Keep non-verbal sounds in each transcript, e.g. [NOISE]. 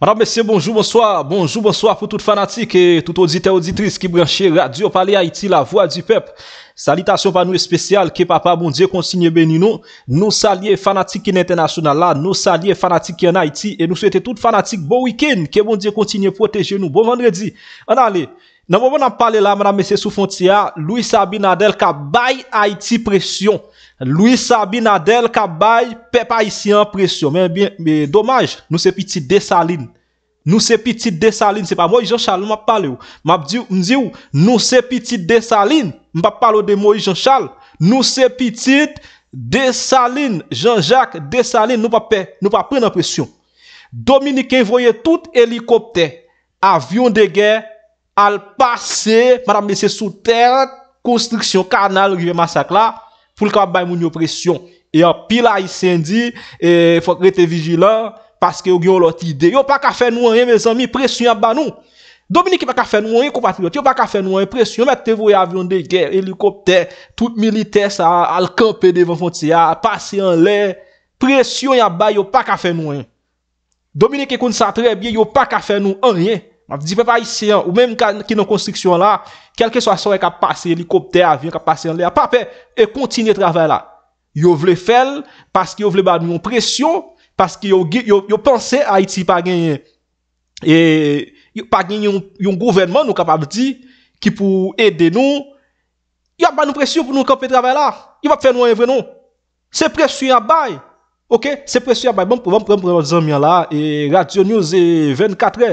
Madame Messie, bonjour, bonsoir, bonjour, bonsoir pou tout fanatik et tout auditeur auditrice ki branche Radio Palais Haïti, La Voix du Pepe, salitation pa nou espécial, ke papa, bon dieu, kontinye beninou, nou salye fanatik ki nan internasyonal la, nou salye fanatik ki nan Haïti, et nou souete tout fanatik, bon week-end, ke bon dieu, kontinye, proteje nou, bon vendredi, anale. Nan mou bon nan pale la, Madame Messie Soufontia, Louis Sabin Adel ka bay Haiti presyon. Louis Sabin Adel ka bay Pepa Haitien presyon. Men, men, men, domaj, nou se pitit desaline. Nou se pitit desaline, se pa, Moïse Jean Charles, nou ma pale ou, nou se pitit desaline, nou pa pale ou de Moïse Jean Charles, nou se pitit desaline, Jean Jacques, desaline, nou pa pre nan presyon. Dominique envoye tout helikopter, avyon de guerre, Al pase, madame mese sou ter, konstriksyon karnal, jive masak la, pou l ka bay moun yo presyon. E yo pila yi sendi, e fok rete vijila, paske yo gyo loti de. Yo pa ka fè nou anye, me zanmi, presyon ya ba nou. Dominiki pa ka fè nou anye, kou pati loti, yo pa ka fè nou anye, presyon. Met te voy avyon de gè, helikopter, tout milites al kampe devan fonti, a pase an lè. Presyon ya ba, yo pa ka fè nou anye. Dominiki kon sa tre bie, yo pa ka fè nou anye. Ou menm ki nou konstriksyon la Kelke so asan e kap pase Elikopter, avyen, kap pase an le E kontine travay la Yo vle fel, paske yo vle bade nou presyon Paske yo pense Aiti pa gen Pa gen yon govenman Nou kapab di Ki pou ede nou Yo bade nou presyon pou nou kappe travay la Se presyon yon bay Ok, se presyon yon bay Bon, pou vam pou vam Radio News 24 e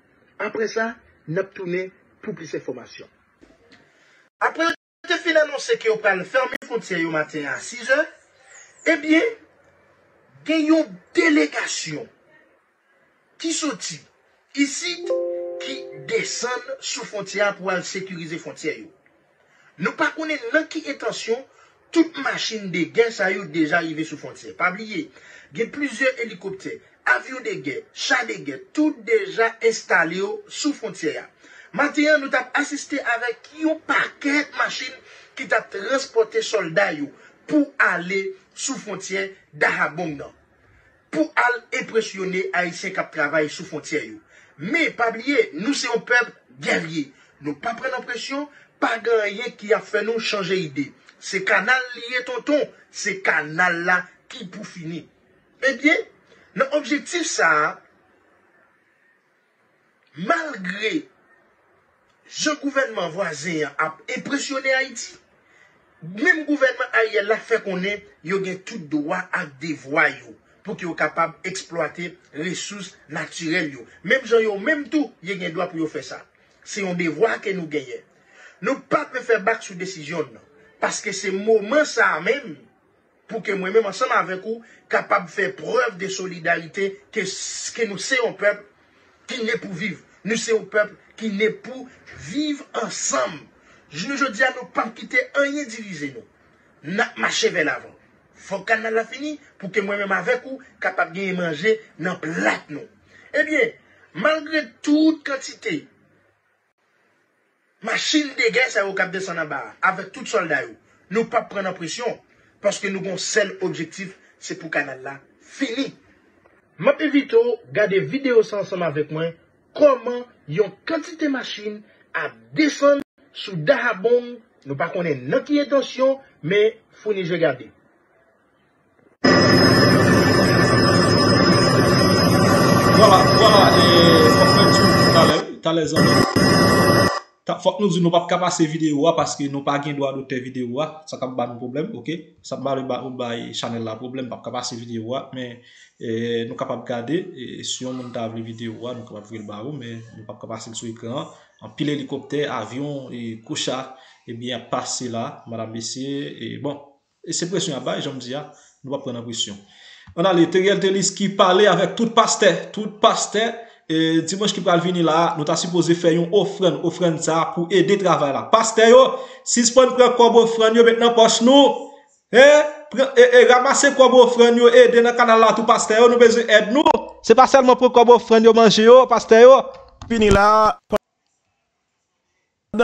apre sa, n ap toune poupli se fomasyon. Apre yo te finan monsen ki yo pral ferme fontye yo maten an 6 e, eh e bie gen yon delegasyon ki soti, isi ki desen sou fontye an pou al sekurize fontye yo. Nou pa konen lanki etasyon, tout machin de gen sa yo deja yive sou fontye. Pa blye, gen plizye helikoptey, avyon de gen, chan de gen, tout deja installe yo sou fontye ya. Matyen nou tap asiste avek yo pa kèk machin ki tap transporte solday yo pou ale sou fontye dahabong nan. Pou ale e presyonne a ese kap travay sou fontye yo. Me, pa blye, nou se yon peb gèvye. Nou pa pren an presyon, pa gèvye ki a fè nou chanje ide. Se kanal liye ton ton, se kanal la ki pou fini. Mè eh blye, Nan objektif sa, malgre jen gouvenman vwa zeyan ap epresyonè Haiti, mèm gouvenman a yè la fè konè, yo gen tout dowa ap devwa yo pou ki yo kapab eksploate resous naturel yo. Mèm jen yo, mèm tout, yo gen dowa pou yo fè sa. Se yon devwa ke nou gen yè. Nou pape me fè bak sou desisyon nan. Paske se mouman sa mèm. pou ke mwen men mwen sana avek ou, kapap fe preuve de solidarite, ke nou se ou pep, ki ne pou viv. Nou se ou pep, ki ne pou viv ansam. Jnou jodi an, nou pap kite anye divize nou. Na mache vel avan. Fokan nan la fini, pou ke mwen men mwen avek ou, kapap genye manje nan plat nou. Ebyen, eh mangle tout kantite, masin de gen sa yo kap de sana ba, avek tout solday ou, nou pap pren an prisyon, Paske nou bon sel objektif, se pou kanal la fini. Ma pe vito, gade video san som avek mwen, koman yon kantite masin a desen sou dahabon. Nou pa konen nan ki etasyon, me founi je gade. Wala, wala, e fokan tou, talen, talen zan. Ta fok nou zi nou pap kapase videyo a, paske nou pa gen do a do te videyo a, sa kap ban poublem, ok? Sa bari ba ou bay e chanel la poublem, pap kapase videyo a, men e, nou kapap gade, e, si yon moun ta avli videyo a, nou kapap vrile ba ou, men nou pap kapase l sou ikran, an pil helikopter, avyon, koucha, e bie ap pase la, maram besye, e bon, e se presyon ya bay, jom zi ya, nou pa prena presyon. An ale, te gel de lis ki pale avèk tout paste, tout paste, E dimanche ki pral vini la, nou ta suppose fè yon ofran, ofran sa pou edè travè la. Paste yo, sis pon pran koubo ofran yo, bet nan pos nou. E, e ramase koubo ofran yo, edè nan kanal la tou paste yo, nou bezè ed nou. Se paselman pran koubo ofran yo manje yo, paste yo, vini la.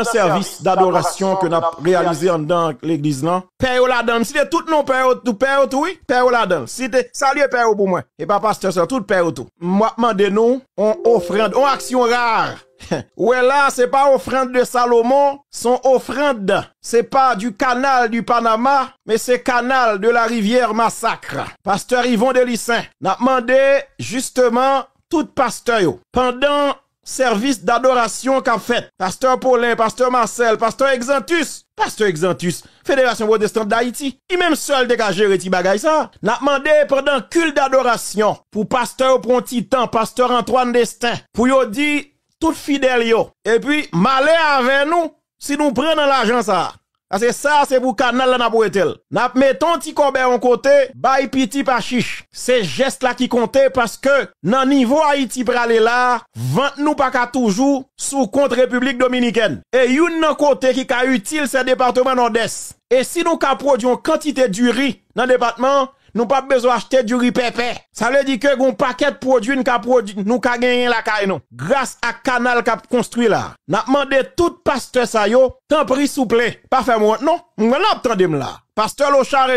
dans service d'adoration que n'a réalisé en dans l'église là. Père la dame, si tout non père tout père tout oui, père la dame. Si t'es salut père pour moi et pas pasteur tout père tout. Moi demandez nous on offrande, on action rare. [LAUGHS] ouais là, c'est pas offrande de Salomon, son offrande, c'est pas du canal du Panama, mais c'est canal de la rivière Massacre. Pasteur Yvon Delissin n'a demandé justement tout pasteur Pendant service d'adoration qu'a fait. Pasteur Paulin, pasteur Marcel, pasteur Exantus, pasteur Exantus, Fédération protestante d'Haïti. Il même seul dégagé reti bagay ça. N'a demandé pendant culte d'adoration pour pasteur Pontitan, pasteur Antoine Destin, pour yo dit tout fidèle Et puis, malheur avec nous si nous prenons l'argent ça c'est ça, c'est pour canal là n'a pour Nous mettons petit corbeau en côté, bay piti pa C'est geste là qui comptait parce que le niveau Haïti pralé là, vente nous pas qu'à toujours sous compte République dominicaine. Et une nan côté qui est utile c'est département nord-est. Et si nous produisons une quantité de riz dans le département, nous pas besoin acheter du riz pépé. Ça veut dire que un paquet de produits nous produit nous ka gagner la caille Grâce à canal qu'a construit là. N'a demandé tout pasteur ça yo, tant pris s'il pas faire moi non. Mwen ap tande m la. Pasteur Lochard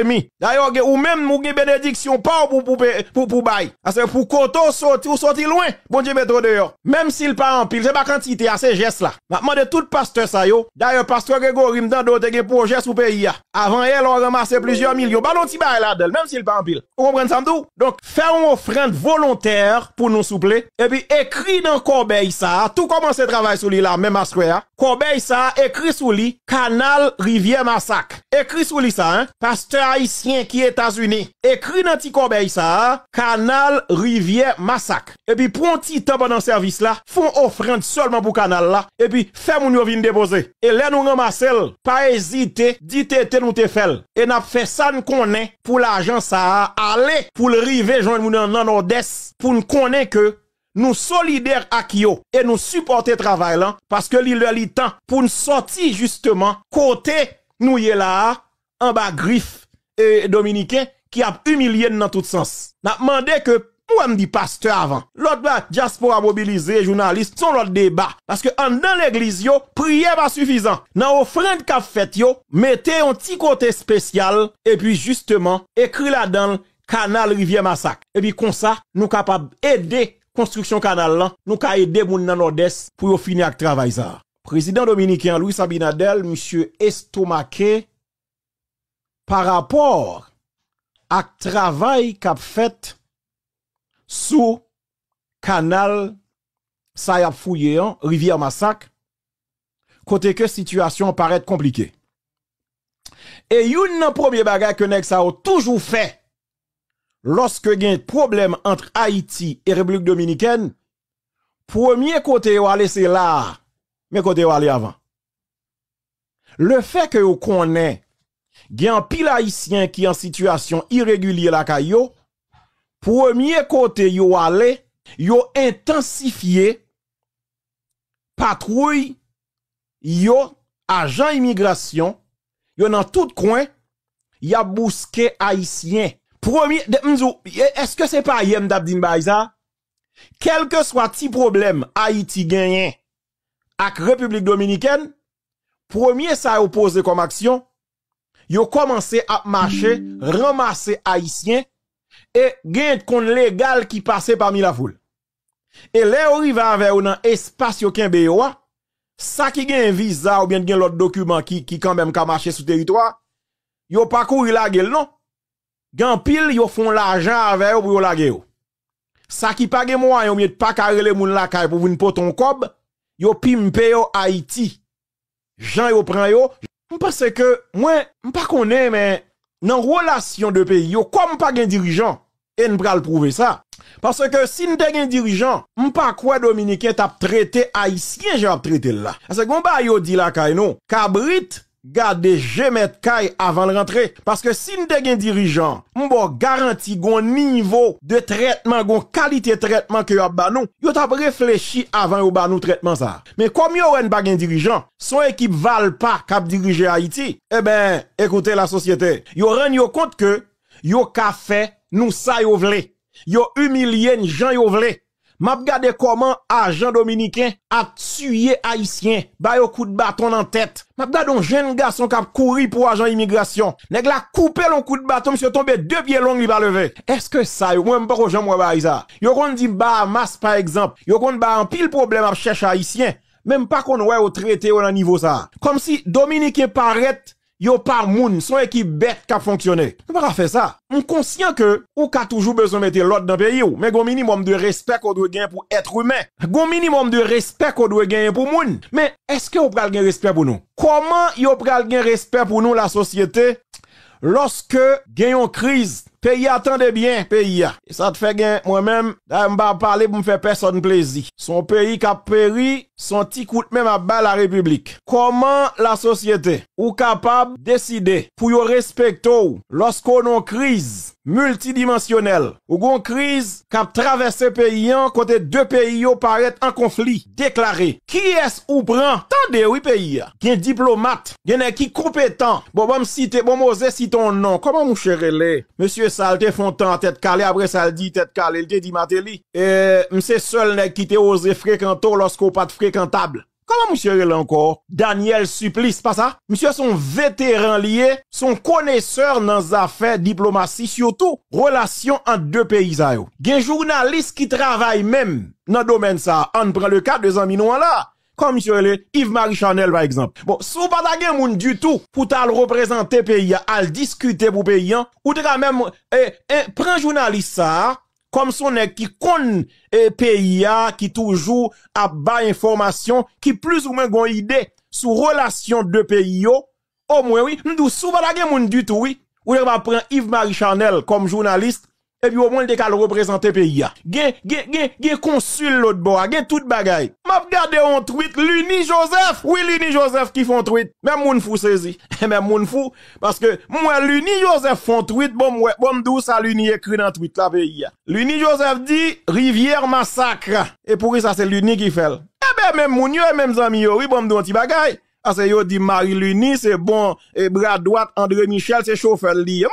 D'ailleurs, ou même mou gen bénédiction pas pour pour pour pour bail. Parce que pour koto sorti ou sorti loin, bon Dieu mettre dehors. Même s'il pas en pile, c'est pas quantité à ces gestes là. Maintenant de tout pasteur ça yo. D'ailleurs, pasteur Grégory m'dan dans d'autres gen projet sous pays Avant elle on ramassé plusieurs millions. Bah ti bail là même s'il pas en pile. Vous comprenez ça Donc, faire une offrande volontaire pour nous soupler et puis écris dans corbeille ça, tout commence travail sur lui là même à square. Corbeille ça écrit sur lui canal rivière Massa Écris Écrit sous lui ça, hein. Pasteur haïtien qui États-Unis. Écrit dans petit ça, canal rivière massacre. Et puis, pour un petit temps pendant service là, font offrande seulement pour canal là. Et puis, fait mon vin déposer. Et là, nous ramassons, pas hésiter, dit té nous te Et n'a fait ça nous connaît pour l'argent ça, aller pour le river, joindre nous dans nos pour nous connaître que nous solidaires à Kyo et nous supporter travail là parce que l'île temps pour nous sortir justement côté nous y là, en bas griffe et dominicain qui a humilié dans tout sens. N'a demandé que moi me dit pasteur avant. L'autre bah, diaspora mobilisé, journalistes sont l'autre débat. Parce que en dans l'église yo, prière pas suffisant. Dans offrande qu'a fait yo, mettez un petit côté spécial et puis justement, écrit là-dedans canal rivière massacre. Et puis comme ça, nous capables aider construction canal nous capables aider mon gens nord-est pour finir avec travail ça président dominicain Louis Abinadel, monsieur estomaqué par rapport à travail qu'a fait sous canal Sayap y rivière Massac, côté que situation paraît compliquée et une premier bagarre que nèg toujours fait lorsque y un problème entre Haïti et République dominicaine premier côté a laissé là mais vous aller avant. Le fait que vous connaissez, il y a un pile haïtien qui est en situation irrégulière la kayo, premier côté yo allé, yo intensifié patrouille yo agent immigration yo dans tout coin y a bousqué haïtien premier est-ce que c'est pas yem d'abdin quel que soit petit problème haïti gagne la République Dominicaine, premier ça opposé comme action, yo commencé à marcher, ramasser haïtiens et gain kon légal qui passait parmi la foule. Et là on va avec un espace yo kembe yo, ça qui gagne visa ou bien gagne l'autre document qui qui quand même ka marcher sur territoire, yo pas courir la gueule non. Gan pile yo font l'argent avec yo pour yo la gueule. Ça qui pas gagne moyen mieux de pas carrer les moun la caille pour vous en cob yo pimpe yo Haïti. Jean yo prend yo. E Parce que moi, m'pas aime, mais dans relation de pays, yo comme pas un dirigeant et n'pral le prouver ça. Parce que si nous avons dirigeant, m'pas quoi dominicain t'a traité haïtien, j'ai traité là. Parce que on ba yo dit la kay non, cabrit Gardez je de caille avant de rentrer. Parce que si nous avons un dirigeant, nous garanti un niveau de traitement, une qualité de traitement que nous avons, nous avons réfléchi avant de nous traitement ça. Mais comme nous pas un dirigeant, son équipe val pas cap diriger Haïti, eh ben, écoutez la société. Yo rend compte que, yo ka fait, nous ça yo vle. Yo humilié, gens m'a regardé comment agent dominicain a tué haïtien, ba un coup de bâton en tête. M'a regardé un jeune garçon qui a couru pour agent immigration. Nèg la coupé l'on coup de bâton, monsieur tombé deux pieds longs, il va lever. Est-ce que ça n'y moi pas de gens moi ça. Yo kon dit bah, mas par exemple, yo kon ba en pile problème à chercher haïtien, même pas qu'on ouais au traité au niveau ça. Comme si dominicain paraît yo pas moun, son équipe bête qui a fonctionné. On pas faire ça. On conscient que ou ka toujours besoin de mettre l'ordre dans pays ou, mais un minimum de respect qu'on doit gagner pour être humain. Un minimum de respect qu'on doit gagner pour monde. Mais est-ce que on pral gagner respect pour nous Comment yo pral gagner respect pour nous la société lorsque gagnons crise Pays attendait bien, pays. Et ça te fait gain moi-même, je ne parler pour me faire personne plaisir. Son pays qui a péri, son petit même à bas la République. Comment la société ou capable de décider pour respecter lorsqu'on a une crise multidimensionnelle ou une crise qui a traversé pays en côté deux pays paraît en conflit déclaré. Qui est-ce ou prend? Tendez, oui, pays. Qui diplomate, qui est compétent. Bon, bon, citer, bon, si ton nom. Comment mon cher Monsieur Salte Fontan, tête calée, après ça dit tête calée, il te dit m'ateli. Et, eh, monsieur seul qui te osé fréquenter lorsqu'on pas de Comment monsieur est encore? Daniel Supplice, pas ça? Monsieur son vétéran lié, son connaisseur dans affaires diplomatie, surtout relations entre deux pays. Il Des journaliste qui travaillent même dans le domaine ça. On prend le cas de Zamino là. Comme monsieur Yves-Marie Chanel par exemple. Bon, si vous pas de du tout pour le représenter pays, à discuter pour pays, hein, ou même, eh, eh, journaliste ça, comme son nèg qui connaît eh, pays qui toujours a bas information qui plus ou moins gon idée sur relation de pays au moins oui nous souvent la moun du tout oui ou va prendre Yves Marie Chanel comme journaliste et puis au moins le le représenter pays Gen, gen gen gen consul l'autre bois gen tout bagay m'a regardé un tweet l'uni Joseph oui l'uni Joseph qui font tweet même moun fou saisi [LAUGHS] même moun fou parce que moi l'uni Joseph font tweet bon moi bon dou ça l'uni écrit dans tweet la pays l'uni Joseph dit rivière massacre et pour ça c'est l'uni qui fait eh ben même moun yo même Zami, yo oui bon dou un petit bagay parce que yo dit Marie l'uni c'est bon et bras droite André Michel c'est chauffeur li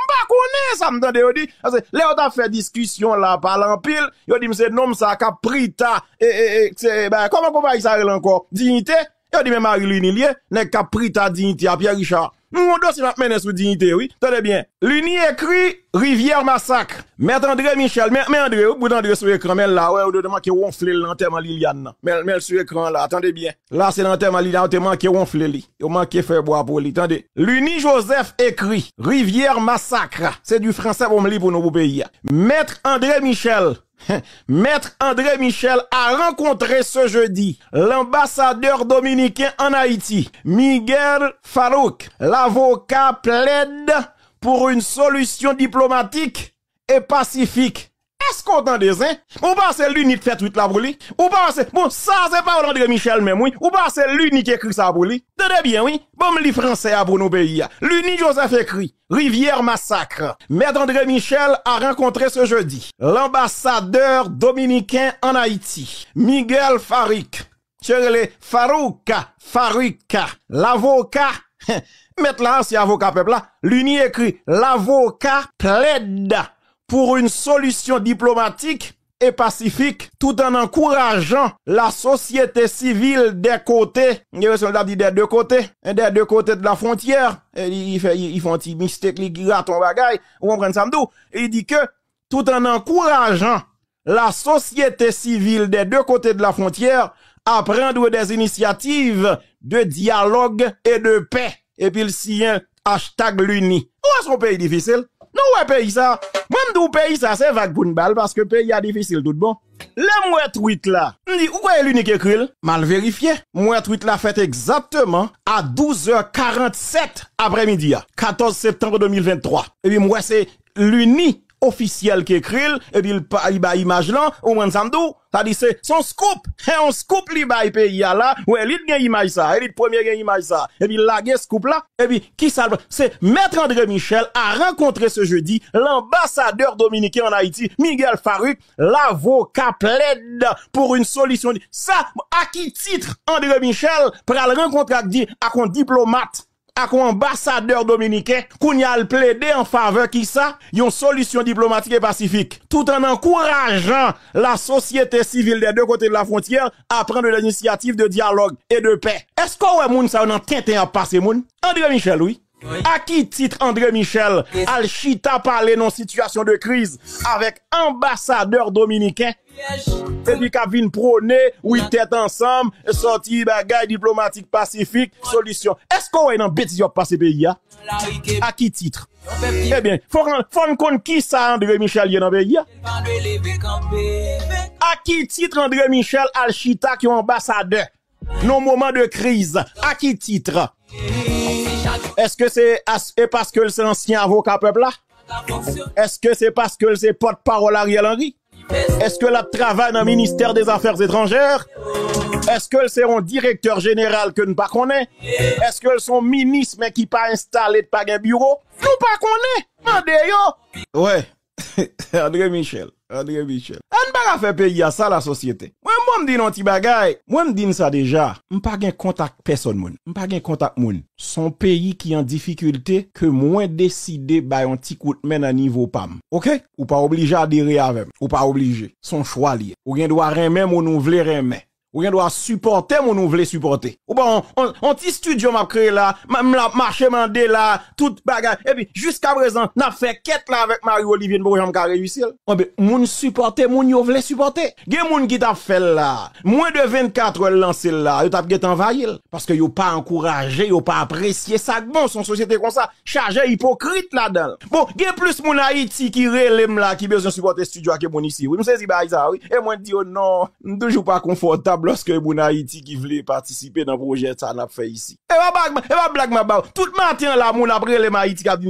ça me donne, dit, là, on fait discussion, là, par l'empile, yo dit, c'est nom, ça, caprita, et, et, et, c'est, ben, comment, y ça, encore, dignité, yo dit, mais marie louise il y a, caprita, dignité, à Pierre Richard. Nous, on doit dossier maintenant sous dignité, oui. Tenez bien. L'Uni écrit Rivière Massacre. Maître André Michel, mais André, vous pouvez sur l'écran, mais là, ouais, vous manquer ronfler l'enterrement Liliane. Mais sur l'écran, là, attendez bien. Là, c'est l'enterrement Liliane, vous manqué ronfler lui. On manqué faire boire pour lui. Attendez. L'Uni Joseph écrit Rivière Massacre. C'est du français pour me pour nous pays. Maître André Michel, [LAUGHS] Maître André Michel a rencontré ce jeudi l'ambassadeur dominicain en Haïti, Miguel Farouk. L'avocat plaide pour une solution diplomatique et pacifique est-ce qu'on entend des Ou pas c'est qui fait tout la pour lui Ou pas c'est... Bon, ça c'est pas André Michel même, oui. Ou pas c'est lui qui écrit ça pour lui Tenez bien, oui. Bon, les français pour nos pays. L'unique Joseph écrit. Rivière Massacre. Maître André Michel a rencontré ce jeudi l'ambassadeur dominicain en Haïti, Miguel Farik. les Farouka, Farouka, l'avocat. [LAUGHS] Mettre là, c'est avocat peuple là, l'uni écrit l'avocat plaide pour une solution diplomatique et pacifique tout en encourageant la société civile des côtés, des deux côtés, des deux côtés de la frontière, il font un petit mistake, ils gratte ton bagage on on prend ça il dit que tout en encourageant la société civile des deux côtés de la frontière à prendre des initiatives de dialogue et de paix. Et puis le sien, hashtag l'uni. Où est son pays difficile? ça. wè pays ça Même mdou peyi sa se vak balle bal que pays a difficile tout bon. Le mouet tweet là, mdi ou où est l'unique écrit? Mal vérifié. Mwen tweet là, fait exactement à 12h47 après midi 14 septembre 2023. Et puis moi c'est l'unique officiel qui écrit, et puis il ba image là, au moins samdou, ça dit c'est son scoop, et hein, on scoop li pays là, ouais, il gagne image ça, il premier gagne image ça, et puis la scoop là, et puis qui ça c'est maître André Michel a rencontré ce jeudi l'ambassadeur dominicain en Haïti, Miguel Faruk l'avocat plaide pour une solution. Ça, à qui titre André Michel pral rencontrer avec un diplomate avec ambassadeur dominicain, qu'on y a plaidé en faveur qui ça, une solution diplomatique et pacifique, tout en encourageant la société civile des deux côtés de la frontière à prendre l'initiative de dialogue et de paix. Est-ce qu'on est moun ça on en train à passer moun? André Michel, oui. À qui titre André Michel Alchita dans non situation de crise avec ambassadeur dominicain et puis Kavin prône, oui, tête ensemble, sorti bagaille diplomatique pacifique, solution. Est-ce qu'on est dans bêtise pas ce pays hein? À qui titre Eh bien, faut qu'on compte qui ça André Michel est dans pays hein? À qui titre André Michel Alchita qui est ambassadeur Non moment de crise, à qui titre est-ce que c'est parce que c'est l'ancien avocat peuple là? Est-ce que c'est parce que c'est porte-parole Ariel Henry? Est-ce que la travaille dans le ministère des Affaires étrangères? Est-ce que c'est un directeur général que nous pas connaît? Est-ce que un ministre mais qui pas installé de pas un bureau? Nous pas connaît. Ouais. [LAUGHS] André Michel. André Michel. On ne pas faire payer à ça la société moi me dis non petit bagay. Moi me dis ça déjà. On pas gain contact personne moun. On pas gain contact moun. Son pays qui en difficulté que moins décider par un petit coup de à niveau pam. OK Ou pas obligé à adhérer avec. Ou pas obligé. Son choix lié. Ou gain droit rien même ou nous voulons rien ou bien doit supporter mon nous supporter. Ou bon, on, petit studio m'a créé là, m'a marché mandé là, tout bagage Et puis, jusqu'à présent, n'a fait quête là avec Marie-Olivier pour ka réussir. On oh, ben, mon supporter, mon yo supporter. Gen moun qui t'a fait là, moins de 24 ans lancé là, yo t'a get envahi parce que yo pas encouragé, yo pas apprécié ça bon, son société comme ça, chargé hypocrite là-dedans. Bon, gen plus moun Haïti qui relève là, qui besoin supporter studio à bon ici. Oui, m'a saisi oui. Et moi dis oh, non, toujours pas confortable Lorsque moun Haiti ki participer dans le projet, ça n'a ça n'a ici. va blag, et va blag ma blague. tout matin là, moun après le maïti qui a dit,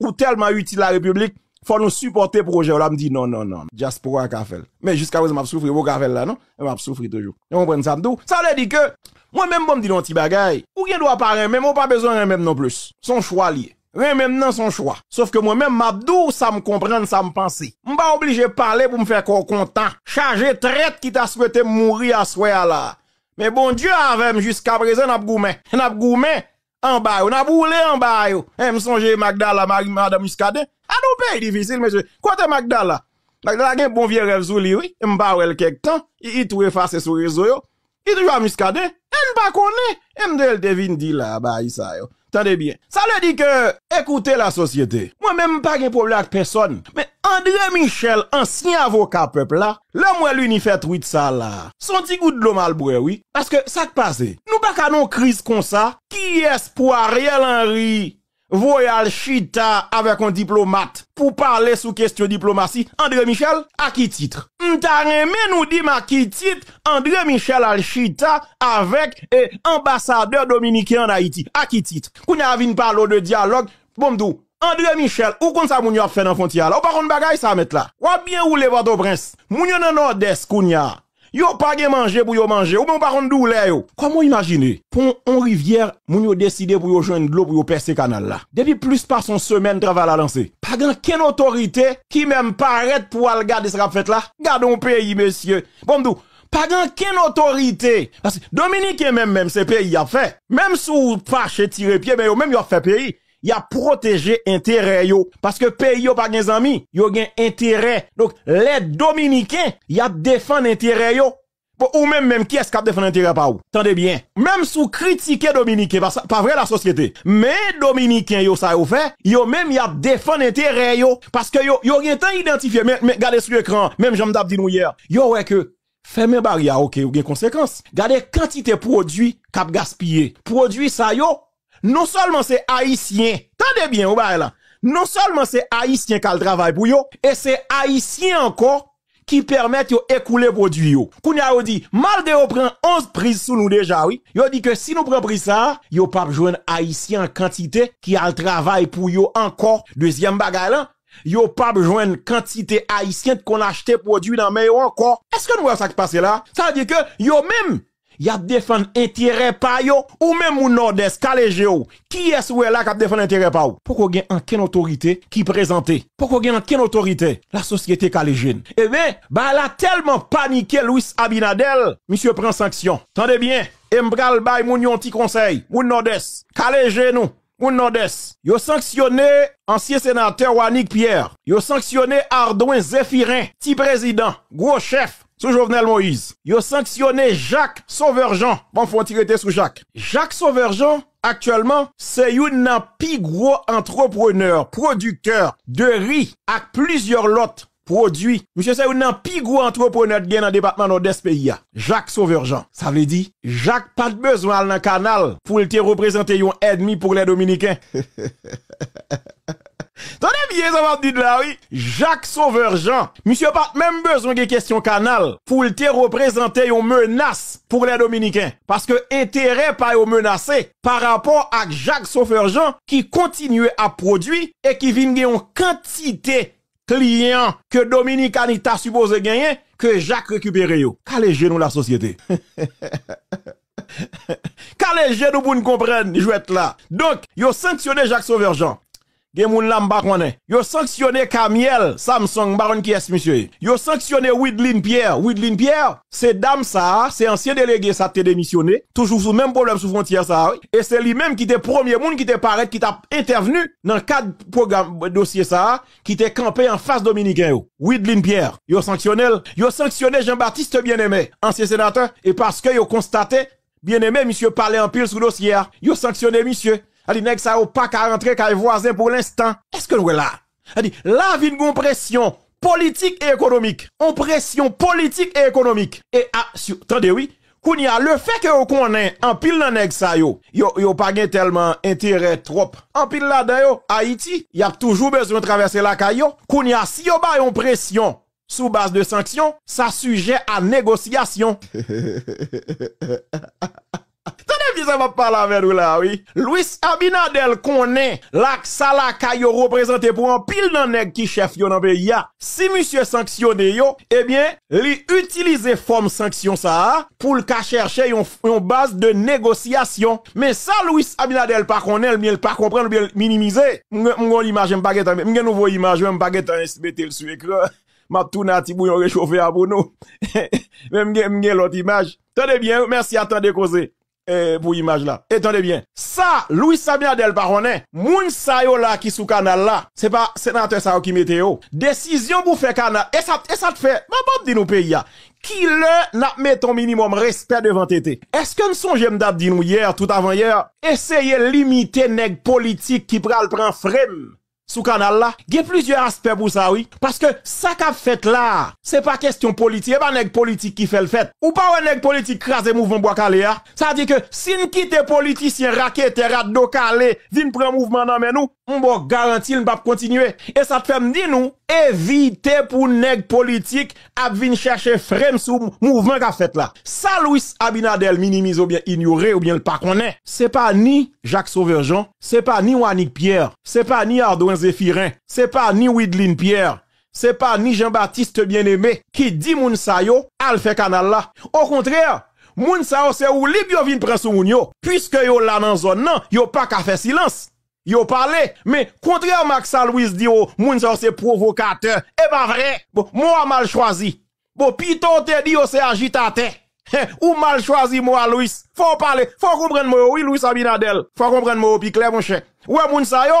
ou tellement utile la République faut nous supporter le projet là me dit non non non diaspora qu'a mais jusqu'à présent m'a souffrir pour Vous, là non m'a souffrir toujours vous comprenez ça ça veut dire que moi même bon me dit non petit bagaille ou bien doit pas même on pas besoin même non plus son choix lié même nan son choix. Sauf que moi-même, Mabdou, ça me comprend, ça me pense. M'ba obligé parler pour me faire qu'on content. Chargé, traite qui t'a souhaité mourir à soi là. Mais bon Dieu avec jusqu'à présent, n'a goumé. N'a en bas, on a en bas. Eh, me Magdala, Marie, Madame Muscadet. Ah non, pays difficile, monsieur. t'es Magdala. Magdala a un bon vieux rêve sous lui, oui. M'ba ou quelque temps. Il tout effacé sur réseau, yo. Il toujours à Muscadet. Elle eh, pas connaît. Eh, elle devine dit là, bah, ça, yo bien. Ça le dit que, écoutez la société. Moi-même, pas de problème avec personne. Mais André Michel, ancien avocat peuple là, là, moi, lui, ni fait tweet ça là. Son petit goût de l'homme à oui. Parce que, ça qui passe, nous pas qu'à non crise comme ça, qui est pour Ariel Henry? Voyez chita avec un diplomate pour parler sous question diplomatie André Michel à qui titre M'ta nous dit à qui titre André Michel al chita avec un ambassadeur dominicain en Haïti à qui titre Qu'on a parler de dialogue bon m'dou André Michel, ou kon sa moun yo fait fè nan frontière là? Ou par bagay sa met là? Ou bien ou le port de prince Moun yo nan Nord-Est kounya. Yo pas de manger pour yo manger. Ou bien par contre douleur yo. Comment imaginer? Pour en rivière, moun yo décidé pour yo joindre l'eau pour yo percer canal là. Depuis plus par son semaine travail à lancer. Pas grand autorité qui même paraît pour aller garder ce rap fait là. Gardons pays monsieur. Bon dou pas grand autorité parce que Dominique même même c'est pays a fait. Même sous fâché tirer pied mais ben, yo même a fait pays y a protégé intérêt yo parce que pays yo pas des amis, yo gain intérêt. Donc les dominicains, y a défendre intérêt yo ou même même qui est capable a défendre l'intérêt par où Tendez bien. Même sous critiquer dominicain parce pas vrai la société. Mais dominicain yo ça yo fait, yo même y a défendre l'intérêt yo parce que yo yo temps identifié mais, mais regardez sur l'écran, même j'aime d'ab dit nous hier. Yo ouais que fermer barrière OK ou bien conséquence. Regardez quantité produit cap gaspillé. Produit ça yo non seulement c'est haïtien, tendez bien, ou là, non seulement c'est haïtien qui travail pour yo, et c'est haïtien encore qui permettent de écouler produit yo. Kounya a dit, malgré yo prend 11 prises sous nous déjà, oui. Yo dit que si nous prenons prise ça, yo pas besoin haïtien en quantité qui a le travail pour yo encore. Deuxième bagay là, yo pas d'une quantité haïtienne qu'on acheté produit dans mais encore. Est-ce que nous voyons ça qui passe là? Ça veut dire que yo même, y a défendre intérêt pa yo ou même ou nord-est qui est ou là qui défendre intérêt pa ou pourquoi gen aucune autorité qui présenté pourquoi gen autorité la société calégienne Eh bien bah elle a tellement paniqué Louis Abinadel monsieur prend sanction tendez bien Embral bay moun yon ti conseil ou nord-est nous ou nord Yo sanctionné ancien sénateur Wanik Pierre. Yo sanctionné Ardouin Zéphirin, petit président, gros chef, sous Jovenel Moïse. a sanctionné Jacques Sauveur Jean. Bon, faut tirer sous Jacques. Jacques Sauveur actuellement, c'est une plus entrepreneur, producteur de riz avec plusieurs lots produits. Monsieur, c'est un plus entrepreneur de dans le département de est pays. Jacques Sauveur Ça veut dire, Jacques pas de besoin d'un canal pour te représenter un ennemi pour les Dominicains. [LAUGHS] Tenez bien, ça va dit là, oui. Jacques Sauveur Jean. Monsieur pas même besoin de question canal pour le représenter une menace pour les Dominicains. Parce que intérêt pas au menacé par rapport à Jacques Sauveur qui continue à produire et qui vient une quantité clients que Dominicanita supposé gagner que Jacques récupéré yo. les nous la société. les [LAUGHS] nous pour nous comprendre, jouette là. Donc, yo sanctionné Jacques Sauveur Gen moun Yo sanctionné Kamiel, Samsung, baron qui est monsieur. Yo sanctionné Widlin Pierre. Widlin Pierre, c'est dame ça, c'est ancien délégué ça t'est démissionné. Toujours sous même problème sous frontière ça. Et c'est lui-même qui était e premier monde qui t'est paraît, qui t'a intervenu dans le cadre programme dossier ça, qui t'est campé en face dominicain. Widlin Pierre, yo sanctionnel Yo sanctionné Jean-Baptiste Bien-Aimé, ancien sénateur. Et parce que yo constaté, Bien-Aimé, monsieur parlait en pile sous dossier. Yo sanctionné monsieur. Elle dit, nèg ça pas qu'à rentrer qu'à voisin pour l'instant. Est-ce que nous là? Elle dit, là, a une pression politique et économique. On pression politique et économique. Et, ah, sur, attendez, oui. a le fait que vous connaissez en pile dans nèg yo, yo, yo pas tellement intérêt trop. En pile là yo, Haïti, y a toujours besoin de traverser la caillou. a si y'a ba pression sous base de sanctions, ça sujet à négociation. [LAUGHS] Tenez bien, ça va parler avec vous là, oui. Louis Abinadel connaît l'axe la yo représenté pour un pile dans qui chef yo dans pays Si monsieur sanctionné yo, eh bien, lui utiliser forme sanction ça hein, pour le chercher une base de négociation. Mais ça Louis Abinadel pas connaît, il pas comprendre, il minimiser. M'gon l'image, m'pa je m'gon nouveau image, m'pa gèt SBT sur écran. [LAUGHS] M'a tourné à bouillon réchauffé à Bruno. Même [LAUGHS] m'gen l'autre image. Tenez bien, merci à toi de causer. Eh, pour image là. Attendez bien. Ça, Louis Sabia Baronet, moun sa yo là qui sous canal là, c'est pas sénateur ça qui mette yo. Décision pour faire canal. Et ça, et ça te fait, ma bande dit nous pays là. Qui le n'a met ton minimum respect devant tété? Est-ce que nous songeons d'abdi nous hier, tout avant hier, essayer limiter nèg politique qui pral prend frame sous canal là. Il y a plusieurs aspects pour ça, oui. Parce que ça qu'a fait là, c'est pas question politique. a pas nèg politique qui fait le fait. Ou pas un nèg politique le mouvement bois calé, hein. Ça dit que si nous quittons politicien, raquette, raddo calé, vin prend mouvement dans nous, on va garantir On pas continuer. Et ça te fait me dire nous, éviter pour nèg politique à venir chercher frame sous mouvement qu'a fait là. Ça Louis Abinadel minimise ou bien ignore ou bien le pas connaît. C'est pas ni Jacques Sauveur Jean, c'est pas ni Wannick Pierre, c'est pas ni Ardouin Zéphirin, c'est pas ni Widlin Pierre, c'est pas ni Jean-Baptiste bien-aimé qui dit moun sa yo al fait canal là. Au contraire, moun c'est ou libre vinn prendre sous puisque yo là dans zone non, yo pas qu'à faire silence yo parlé. Mais contrairement à ça, Louis dit, oh, moun c'est provocateur. Eh pas ben, vrai. Bon, moi mal choisi. Bon, pito te dit, oh, c'est agitateur. Hein, ou mal choisi moi Louis. Faut parler, faut comprendre moi oui Louis Abinadel. Faut comprendre moi puis clair mon cher. Ouais moun sa yo,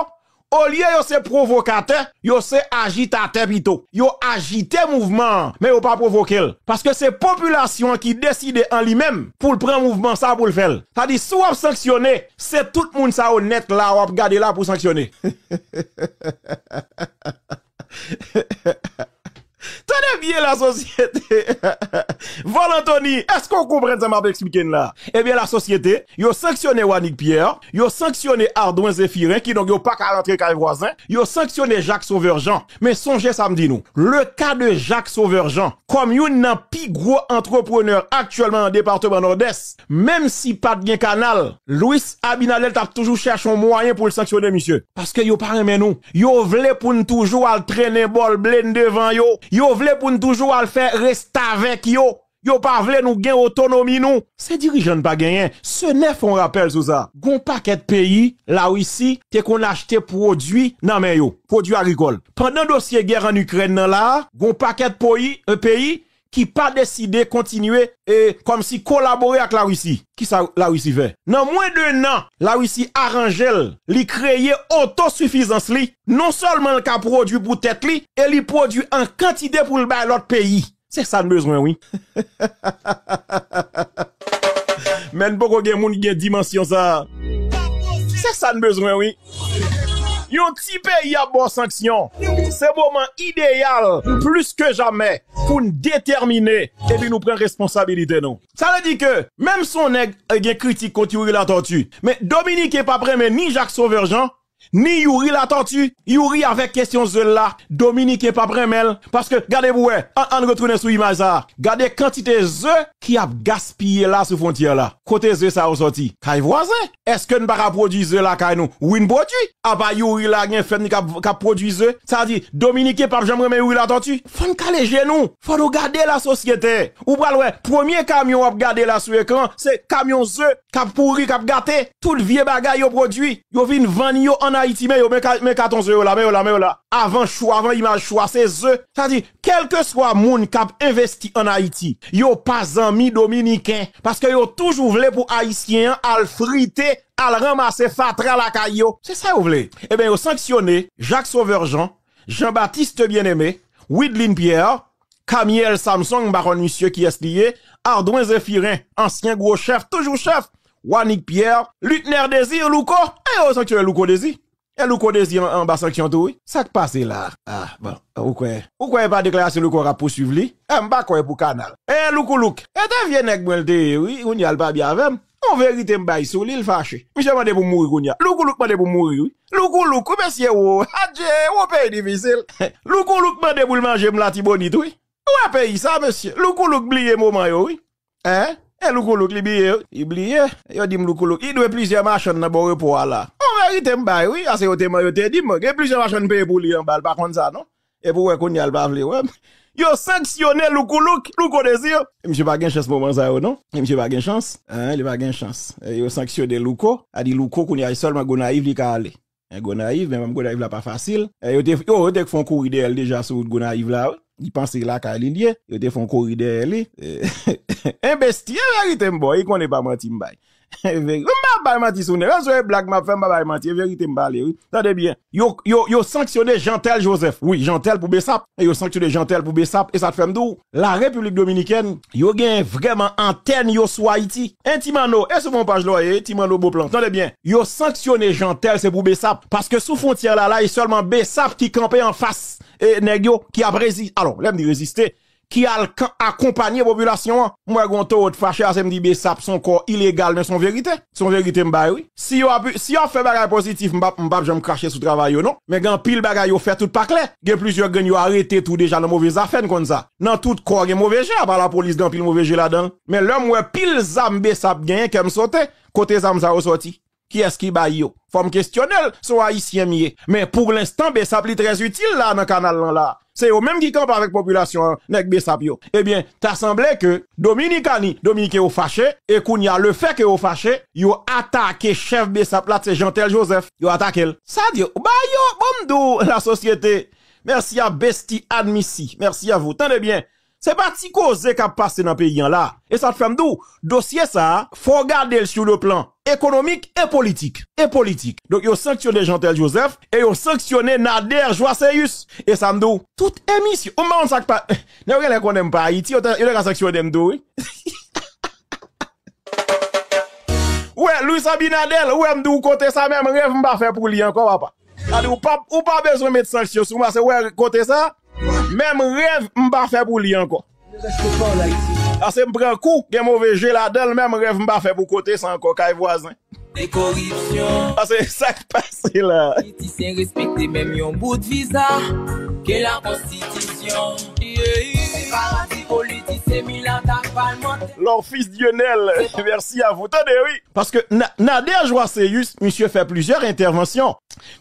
au lieu yo c'est provocateur, yo c'est agitateur plutôt. Yo agité mouvement, mais yo pas provoquer. Parce que c'est population qui décide en lui-même pour le prendre mouvement ça pour le faire. Ça dit soit sanctionné, c'est tout le monde ça honnête là, on garder là pour sanctionner. [LAUGHS] Tenez bien la société. [LAUGHS] Voilà, Anthony, est-ce qu'on comprend ça m'a expliqué là? Eh bien, la société, yo sanctionné Wanik Pierre, yo sanctionné Ardouin Zéphirin, qui donc pas qu'à rentrer qu'à voisin, yo sanctionné Jacques Sauveur Jean. Mais songez samedi nous. Le cas de Jacques Sauveur Jean, comme une n'a gros entrepreneur actuellement dans le département Nord-Est, même si pas de canal, Louis Abinadel a toujours cherché un moyen pour le sanctionner, monsieur. Parce que yo pas nous. Yo vle pour nous toujours traîner bol blend devant yo. Yo vle pour nous toujours aller faire rester avec yo. Yo pas vle nous gain autonomie nous. Ces dirigeants pas gagné. Ce neuf on rappelle sous ça. Gon paquet de pays là ici qu'on acheté produit nan mais yo, produit agricole. Pendant dossier guerre en Ukraine là, gon paquet de euh, pays, un pays qui pas décidé continuer et comme si collaborer avec la Russie. Qui ça la Russie fait? Dans moins d'un an, la Russie arrange li créer autosuffisance li, non seulement le cas produit pour tête li, et produit en quantité pour le l'autre pays. C'est ça le besoin, oui. [LAUGHS] Mais beaucoup de monde qui dimension ça. C'est ça le besoin, oui. Yon petit pays à bon sanction. C'est moment idéal, plus que jamais, pour nous déterminer et nous prendre responsabilité, nous. Ça veut dire que, même son nègre, a eh critique contre la tortue. Mais Dominique est pas prêt, ni Jacques Sauvergeant, ni Yuri la tortue, Yuri avec question de là, Dominique et pas parce que regardez vous hein, En retournant sur l'image là. Regardez quantité Zé qui a gaspillé là sur frontière là. Côté œufs ça sorti. Kay voisin, est-ce que ne pas produire la là kay nous Ou une produit Ah bah Yuri la rien fait ni qu'a produit Zé Ça dit Dominique et pas jamais mais Yuri la tortue. Faut caler genou. Faut garder la société. Ou pas bah, le premier camion à regarder là sous écran, c'est camion œufs qui a pourri qui a gâté. Tout vieux bagage yo produit, yo vient vendre en Haïti, mais mais 14 euros là, mais là, mais là. Avant choix, avant image choix, c'est eux. Ça dit, quel que soit moun cap investi en Haïti, yo pas mi dominicain, parce que yo toujours voulu pour Haïtien, al friter, al ramasser fatra la caillou. C'est ça yo voulez. Eh ben, yo sanctionné Jacques Sauveur Jean, Jean-Baptiste Bien-Aimé, Widlin Pierre, Camille Samsung, baron monsieur qui est lié, Ardouin Zéphirin, ancien gros chef, toujours chef, Wanik Pierre, Lutner Désir, Louko, eh oh, au sanctuaire Louko Désir. Et eh, Louko Désir en, bas sanction tout, Ça qui passe là. Ah, bon, ou quoi? Ou quoi pas déclaré Louko a poursuivi li? En eh, bas quoi pour canal. Eh, Louko Louk, et eh, t'as vieux nèg oui, on y a pas bien avec. En vérité, m'baye sur il fâché. M'j'ai m'a pour mourir, a. Louko louk m'a pour mourir, oui. Louko louk, monsieur, ou, adje, ou pays difficile. [LAUGHS] Louko louk m'a pour manger m'la tibonite, oui. Ou a pays ça, monsieur. Louko louk, blié moment, oui. Hein? E loukoulou il ibliye, yo dim il doit plusieurs machon dans bon repo là. On verite mbay, oui, assez yo teman yo te dim, ge plusieurs machon plusieurs pour lui pour bal, pa kon sa, non? E pou we kon yal bavle, web. [LAUGHS] Yo sanctionné Loukoulouk, Louko désir. E Monsieur pas gain chance moment ça non e Monsieur pas gain chance. Hein, il pas gain chance. Yo sanctionné luko, a dit loukou, qu'on y a seulement go naïf li aller. Un e mais même go là pas facile. Yo te yo te font courir d'elle déjà sur go là, là il pensait là qu'à l'Indien, il était un corridor, il, un bestiaire, il était boy, il connaît pas menti, timbaye. Mba menti souner an soye blague, ma femme mba menti, vérité mba oui. Tade bien, yo, yo, yo sanctionne Jantel Joseph, oui, Jantel pou Besap, yo sanctionne Jantel pour bessap et ça te fait m'dou, la République Dominicaine, yo gen vraiment antenne yo sou Haïti. intimano Timano, et sou mon page loyer, Timano Beauplan, tade bien, yo sanctionne Jantel c'est pour Besap, parce que sous frontière là, là, y seulement bessap qui campait en face, et Negyo qui a résisté. Alors, l'aime résister qui a accompagné population hein. moi gonto autre fâché à me dit sap ben, son corps illégal mais son vérité son vérité m'ba oui si on si on fait bagay positif vais m'ba me cracher sous travail non mais quand pile bagay yo fait tout pas clair gen plusieurs gens ont arrêté tout déjà dans mauvaise affaire comme ça dans tout corps y mauvais jeu par la police grand pile mauvais jeu là-dedans mais l'homme ouais pile zambe sap gagné comme sauter côté zam ça ressorti qui est-ce qui baille yo? Forme questionnel, soit haïtien Mais pour l'instant, ben, ça est très utile là, dans le canal là c'est eux même qui campent avec population hein, nèg Bessapio. Eh bien, t'as semblé que Dominicani, Dominique au fâché et Kounia le fait que au fâché, a attaqué chef Besap là c'est Gentil Joseph, a attaqué. Ça dit bah yo la société. Merci à Besti Admissi. Merci à vous. Tenez bien. C'est pas si cause qui passé dans le pays là. Et ça te fait un dossier ça, faut garder sur le plan économique et politique. Et politique. Donc, ils ont sanctionné Jean-Tel Joseph et ils ont sanctionné Nader Joaseus. Et ça me tout toute émission, on m'a sac pas. N'y a rien qu'on aime pas Haïti, on a sanctionné M'dou. [LAUGHS] Ouais, Louis Abinadel, ouais, M'dou, côté ça, même rêve, m'a faire pour lui encore, papa. Ou pas besoin de mettre sanctions sur moi, c'est ouais, côté ça. Mèm rev mba feb ou li an kon A se mpren kou gen mwove jè la del Mèm rev mba feb ou kote san kon kaj vwazan A se sak pasi la Mpren kou gen mwove jè la del Mpren kou gen mwove jè la del Leur fils Dionel [LAUGHS] merci à vous. Tenez, oui. Parce que Nadia Nader monsieur fait plusieurs interventions.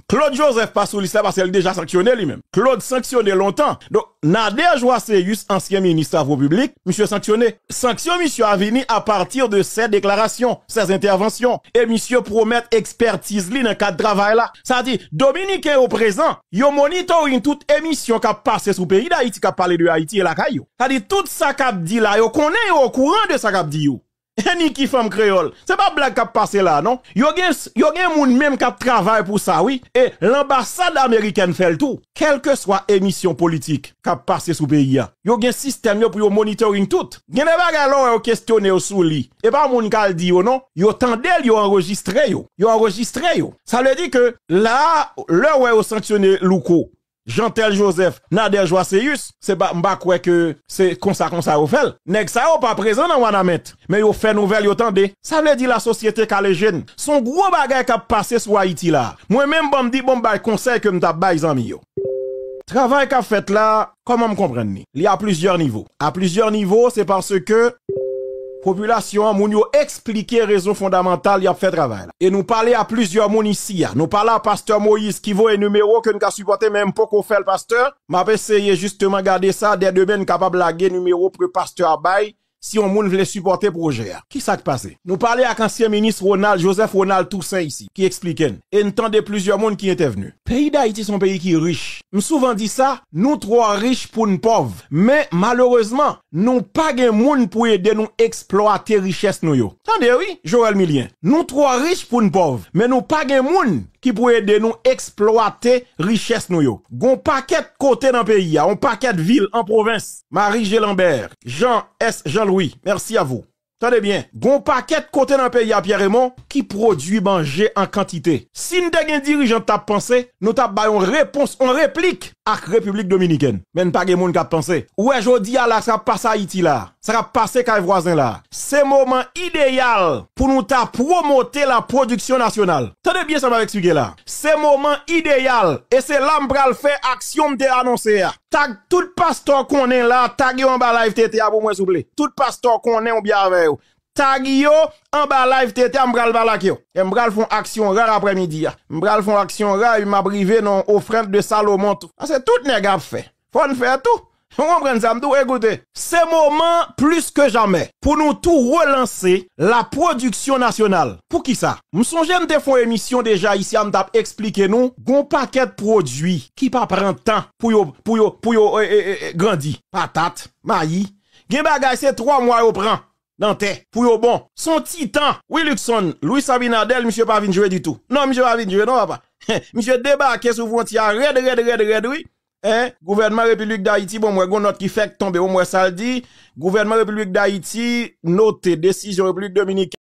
Claude Joseph pas sous parce qu'elle déjà sanctionné lui-même. Claude sanctionné longtemps. Donc, Nader Joaceus, ancien ministre de République, monsieur sanctionné. Sanction monsieur Avini à partir de ses déclarations, ses interventions. Et monsieur promet expertise li dans cadre travail là. Ça dit, Dominique est au présent, yo monitoring toute émission qui a passé sous pays d'Haïti qui a parlé parler de Haïti et la caillou. Ça dire tout ça cap dit là, yo connaît au courant de ça cap dit yo. Ni qui femme créole. C'est pas blague cap passé là, non? Yo gen, yo gen moun même kap travail pour ça, oui. Et l'ambassade américaine fait tout. Quelle que soit émission politique cap passé sous pays a. Yo gen système yo pour yo monitoring tout. Gen des bagay yo questionné au sous li. Et pas moun kal di yo, non? Yo tendel yo enregistré yo. Yo enregistré yo. Ça veut dire que là, l'heure où yo sanctionné Louko, Jean-Tel Joseph, Nader Joaseus, c'est pas m'ba que c'est comme ça comme ça au fait. Nèg ça pas présent dans Wanamet, mais yo fait nouvelle yo tendez. Ça veut dire la société est jeune. Son gros bagage qui passé sur Haïti là. Moi même bon me dit bon bail conseil que m'ta bail zami yo. Travail qu'a fait là, comment me comprendre Il y a plusieurs niveaux. À plusieurs niveaux, c'est parce que population, moun yo expliquer raison fondamentale y a fait travail. Et nous parler à plusieurs moun ici, nous parler à pasteur Moïse qui vaut un numéro que nous pas supporté même pas qu'on fait le pasteur. M'a essayé justement garder ça dès demain capable de numéro pour pasteur Abaye si on monde voulait supporter projet. Qui s'est qui Nous parlait avec ancien ministre Ronald, Joseph Ronald Toussaint ici, qui expliquait. et entendez plusieurs monde qui étaient venus. Pays d'Haïti, son pays qui est riche. Nous souvent dit ça, nous trois riches pour nous pauvres. Mais, malheureusement, nous pas de monde pour aider nous exploiter richesse nous yo. Attendez, oui, Joël Milien. Nous trois riches pour nous pauvres. Mais nous pas de monde qui pourrait aider nous exploiter richesse nous yo. Gon côté dans pays, on paquet ville en province. Marie Gélambert, Jean S. Jean-Louis, merci à vous. Tenez bien. bon paquet côté dans pays à Pierre Raymond qui produit manger en quantité. Si nous avons un dirigeant t'a pensé, nous t'a une réponse, une réplique à la République dominicaine. Mais pas de monde qui a pensé. Ouais, dis à la, ça passe à Haïti là. Ça va passer quand voisins là. C'est moment idéal pour nous ta promoter la production nationale. Tenez bien ça m'a expliqué là. C'est moment idéal et c'est là fait faire action de annoncer. Tag tout pasteur qu'on est là, tag en bas live TT pour moi s'il vous plaît. Tout pasteur qu'on est on bien avec vous. Tag yo en bas live TT on bral balak yo. Et m'bral font action rare après-midi. M'bral font action rare, il m'a privé dans offrande de Salomon tout. Ah, c'est tout nèg a fait. Faut faire tout. Vous comprenez ça, écoutez, c'est moment plus que jamais pour nous tout relancer la production nationale. Pour qui ça? M'songe des font émission déjà ici, m'tap expliquer nous, gon paquet de produits qui pas prend temps pour pour pour euh, euh, euh, Patate, maïs. Gen bagay c'est trois mois yo prend. tes. pour yo bon, son titan, Willuxon, Louis Sabinadel, monsieur pas jouer du tout. Non, monsieur pas jouer, non, papa. [LAUGHS] monsieur débarqué sous frontière, red, red, red, red, oui. Eh, gouvernement République d'Haïti, bon, moi, note qui fait tomber, au moins ça le dit. Gouvernement République d'Haïti, noté décision République Dominicaine.